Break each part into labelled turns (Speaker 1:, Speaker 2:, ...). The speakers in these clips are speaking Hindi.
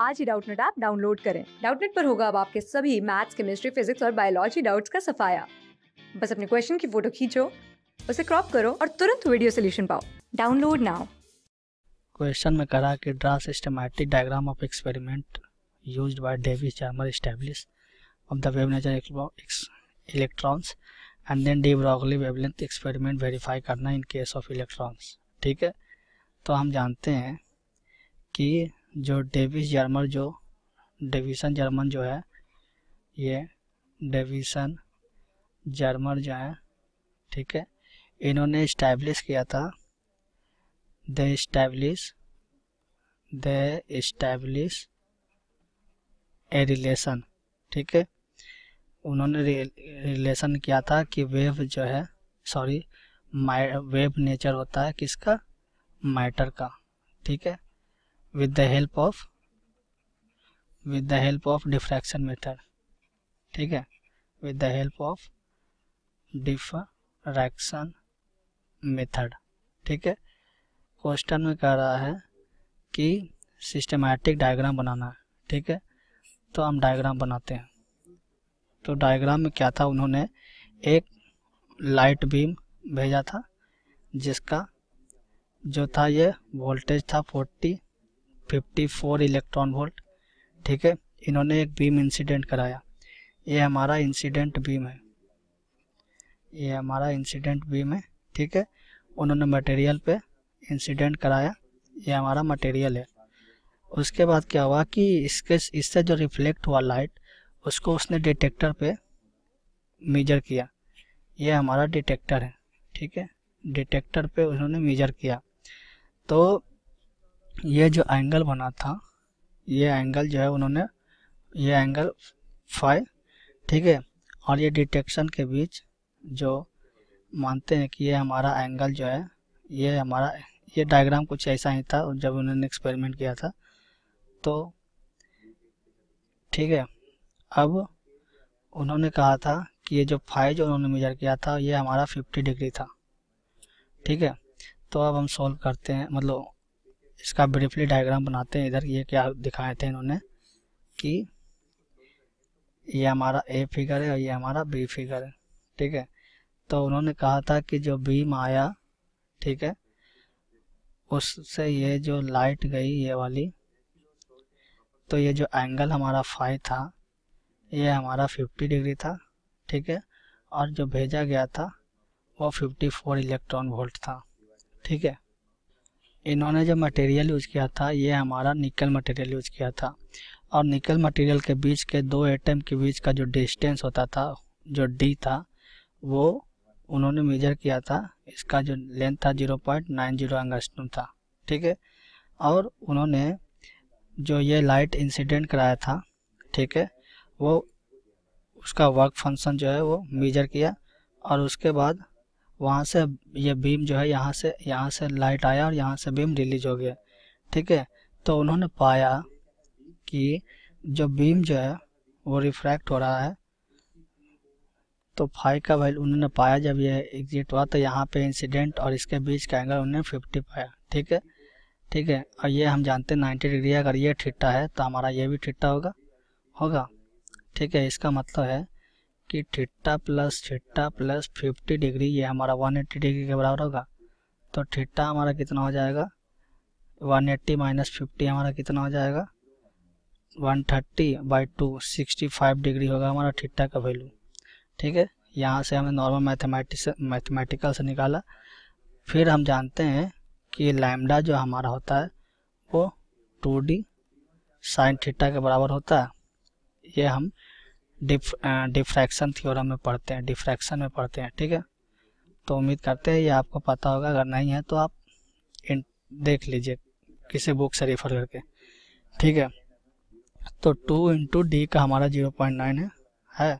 Speaker 1: आज ही डाउटनेट ऐप डाउनलोड करें डाउटनेट पर होगा अब आपके सभी मैथ्स केमिस्ट्री फिजिक्स और बायोलॉजी डाउट्स का सफाया बस अपने क्वेश्चन की फोटो खींचो उसे क्रॉप करो और तुरंत वीडियो सोल्यूशन पाओ डाउनलोड नाउ क्वेश्चन में करा कि draw systematic diagram of experiment use by Davis Germer establish of the wave nature electrons and then de Broglie wavelength experiment verify करना इन केस ऑफ इलेक्ट्रॉन्स ठीक है तो हम जानते हैं कि जो डेविस जर्मन जो डेविसन जर्मन जो है ये डेविसन जर्मन जो है ठीक है इन्होंने इस्टेब्लिश किया था they establish they establish a relation ठीक है उन्होंने रिलेशन किया था कि वेव जो है सॉरी वेव नेचर होता है किसका मैटर का ठीक है with the help of with the help of diffraction method ठीक है with the help of diffraction method ठीक है क्वेश्चन में कह रहा है कि सिस्टमैटिक डायग्राम बनाना है ठीक है तो हम डायग्राम बनाते हैं तो डायग्राम में क्या था उन्होंने एक लाइट बीम भेजा था जिसका जो था ये वोल्टेज था 54 इलेक्ट्रॉन वोल्ट ठीक है इन्होंने एक बीम इंसिडेंट कराया ये हमारा इंसिडेंट बीम है ये हमारा इंसिडेंट बीम है ठीक है उन्होंने मटेरियल पे इंसिडेंट कराया ये हमारा मटेरियल है उसके बाद क्या हुआ कि इसके इससे जो रिफ्लेक्ट हुआ लाइट उसको उसने डिटेक्टर पे मेजर किया ये हमारा डिटेक्टर है ठीक है डिटेक्टर पे उन्होंने मेजर किया तो ये जो एंगल बना था ये एंगल जो है उन्होंने ये एंगल फाइव ठीक है और ये डिटेक्शन के बीच जो मानते हैं कि ये हमारा एंगल जो है ये हमारा ये डायग्राम कुछ ऐसा ही था जब उन्होंने एक्सपेरिमेंट किया था तो ठीक है अब उन्होंने कहा था कि ये जो फाइव जो उन्होंने मेजर किया था ये हमारा फिफ्टी डिग्री था ठीक है तो अब हम सोल्व करते हैं मतलब इसका ब्रीफली डायग्राम बनाते हैं इधर ये क्या दिखाए थे इन्होंने कि ये हमारा ए फिगर है और ये हमारा बी फिगर है ठीक है तो उन्होंने कहा था कि जो बीम आया ठीक है उससे ये जो लाइट गई ये वाली तो ये जो एंगल हमारा फाइव था ये हमारा 50 डिग्री था ठीक है और जो भेजा गया था वो 54 इलेक्ट्रॉन वोल्ट था ठीक है इन्होंने जो मटेरियल यूज किया था ये हमारा निकल मटेरियल यूज किया था और निकल मटेरियल के बीच के दो एटम के बीच का जो डिस्टेंस होता था जो डी था वो उन्होंने मेजर किया था इसका जो लेंथ था जीरो पॉइंट नाइन जीरो था ठीक है और उन्होंने जो ये लाइट इंसिडेंट कराया था ठीक है वो उसका वर्क फंक्शन जो है वो मेजर किया और उसके बाद वहाँ से ये बीम जो है यहाँ से यहाँ से लाइट आया और यहाँ से बीम रिलीज हो गया ठीक है तो उन्होंने पाया कि जो बीम जो है वो रिफ्रैक्ट हो रहा है तो फाइव का वैल्यू उन्होंने पाया जब ये एग्जिट हुआ तो यहाँ पे इंसिडेंट और इसके बीच का एंगल उन्होंने फिफ्टी पाया ठीक है ठीक है और ये हम जानते हैं नाइन्टी डिग्री अगर ये ठिट्टा है तो हमारा ये भी ठिट्टा होगा होगा ठीक है इसका मतलब है कि theta plus theta plus fifty degree ये हमारा वन एट्टी डिग्री के बराबर होगा तो ठिट्टा हमारा कितना हो जाएगा वन एट्टी माइनस फिफ्टी हमारा कितना हो जाएगा one thirty by two sixty five degree होगा हमारा ठिट्टा का वैल्यू ठीक है यहाँ से हमने नॉर्मल मैथमेटिक मैथमेटिकल से निकाला फिर हम जानते हैं कि लैमडा जो हमारा होता है वो टू डी साइन थीटा के बराबर होता है ये हम डिफ डिफ्रैक्शन थ्योरम में पढ़ते हैं डिफ्रैक्शन में पढ़ते हैं ठीक है तो उम्मीद करते हैं ये आपको पता होगा अगर नहीं है तो आप इन, देख लीजिए किसी बुक से रेफर करके ठीक है तो टू इंटू डी का हमारा जीरो पॉइंट नाइन है है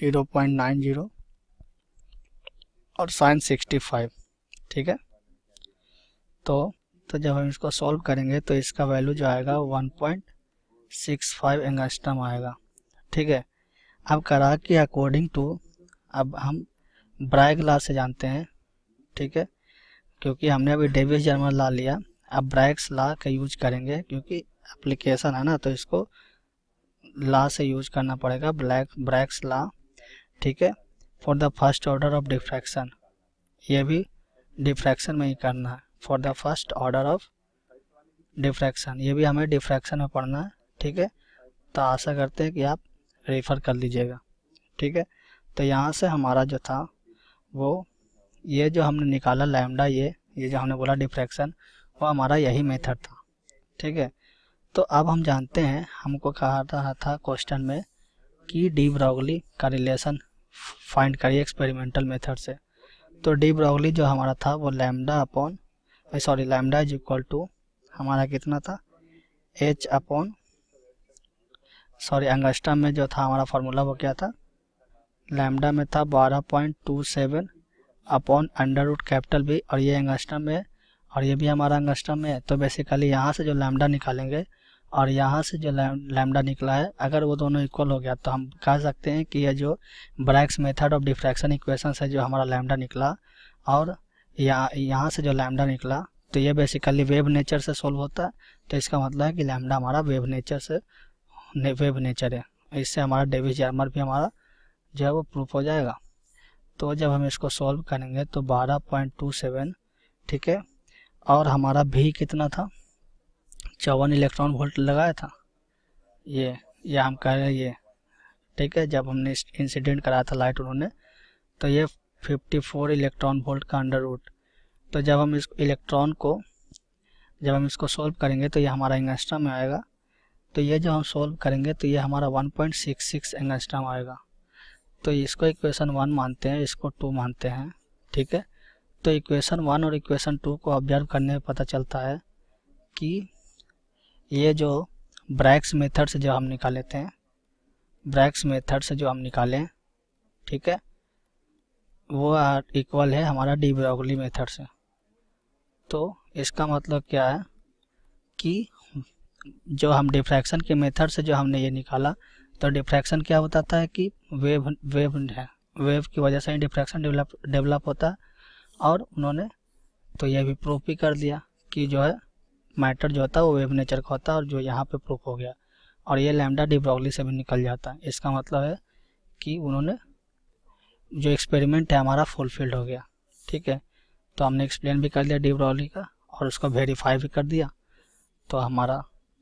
Speaker 1: जीरो पॉइंट नाइन जीरो और साइन सिक्सटी फाइव ठीक है तो तो जब हम इसको सॉल्व करेंगे तो इसका वैल्यू जो आएगा one point six five angstrom आएगा ठीक है अब करा के अकॉर्डिंग टू अब हम ब्राय ग्लास से जानते हैं ठीक है क्योंकि हमने अभी डेविस जर्मन ला लिया अब ब्राइक्स ला का यूज करेंगे क्योंकि एप्लीकेशन है ना तो इसको ला से यूज करना पड़ेगा ब्लैक ब्रैक्स ला ठीक है for the first order of diffraction ये भी डिफ्रैक्शन में ही करना है for the first order of diffraction ये भी हमें डिफ्रैक्शन में पढ़ना है ठीक है तो आशा करते हैं कि आप रेफ़र कर लीजिएगा ठीक है तो यहाँ से हमारा जो था वो ये जो हमने निकाला लैमडा ये ये जो हमने बोला डिफ्रैक्शन वो हमारा यही मेथड था ठीक है तो अब हम जानते हैं हमको कहा रहा था क्वेश्चन में कि डी ब्रॉगली का रिलेशन फाइंड करिए एक्सपेरिमेंटल मेथड से तो डी ब्रॉगली जो हमारा था वो lambda upon sorry lambda is equal to हमारा कितना था एच अपॉन सॉरी एंगस्टा में जो था हमारा फार्मूला वो क्या था लैमडा में था 12.27 अपॉन अंडर रूट कैपिटल भी और ये एंगस्टा में और ये भी हमारा एंगस्टा में है तो बेसिकली यहाँ से जो लैमडा निकालेंगे और यहाँ से जो लैमडा निकला है अगर वो दोनों इक्वल हो गया तो हम कह सकते हैं कि यह जो Bragg's method of diffraction equation से जो हमारा लैमडा निकला और यहाँ यहाँ से जो लैमडा निकला तो ये बेसिकली वेव नेचर से सोल्व होता है तो इसका मतलब है कि लैमडा हमारा वेव नेचर से ने, वेब नेचर है इससे हमारा डेविज जार्मर भी हमारा जो है वो प्रूफ हो जाएगा तो जब हम इसको सॉल्व करेंगे तो 12.27 ठीक है और हमारा भी कितना था चौवन इलेक्ट्रॉन वोल्ट लगाया था ये या हम कह रहे हैं ये ठीक है जब हमने इंसिडेंट कराया था लाइट उन्होंने तो ये 54 इलेक्ट्रॉन वोल्ट का अंडर रूट तो जब हम इस इलेक्ट्रॉन को जब हम इसको सॉल्व करेंगे तो ये हमारा इंगस्ट्रा में आएगा तो ये जब हम सॉल्व करेंगे तो ये हमारा 1.66 एंगस्ट्राम आएगा तो इसको इक्वेशन वन मानते हैं इसको टू मानते हैं ठीक है तो इक्वेशन वन और इक्वेशन टू को ऑब्जर्व करने में पता चलता है कि ये जो ब्रैक्स मेथड से जो हम निकाले थे ब्रैक्स मेथड से जो हम निकालें ठीक है वो इक्वल है हमारा डी ब्रॉगली मेथड से तो इसका मतलब क्या है कि जो हम डिफ्रैक्शन के मेथड से जो हमने ये निकाला तो डिफ्रैक्शन क्या बताता है कि वेव वेव है वेव की वजह से ही डिफ्रैक्शन डेवलप डेवलप होता है और उन्होंने तो यह भी प्रूफ भी कर दिया कि जो है मैटर जो होता है वो वेव नेचर का होता है और जो यहाँ पे प्रूफ हो गया और ये लैमडा डिब्रॉगली से भी निकल जाता है इसका मतलब है कि उन्होंने जो एक्सपेरिमेंट है हमारा फुलफिल्ड हो गया ठीक है तो हमने एक्सप्लेन भी कर दिया डिब्रॉगली का और उसको वेरीफाई भी कर दिया तो हमारा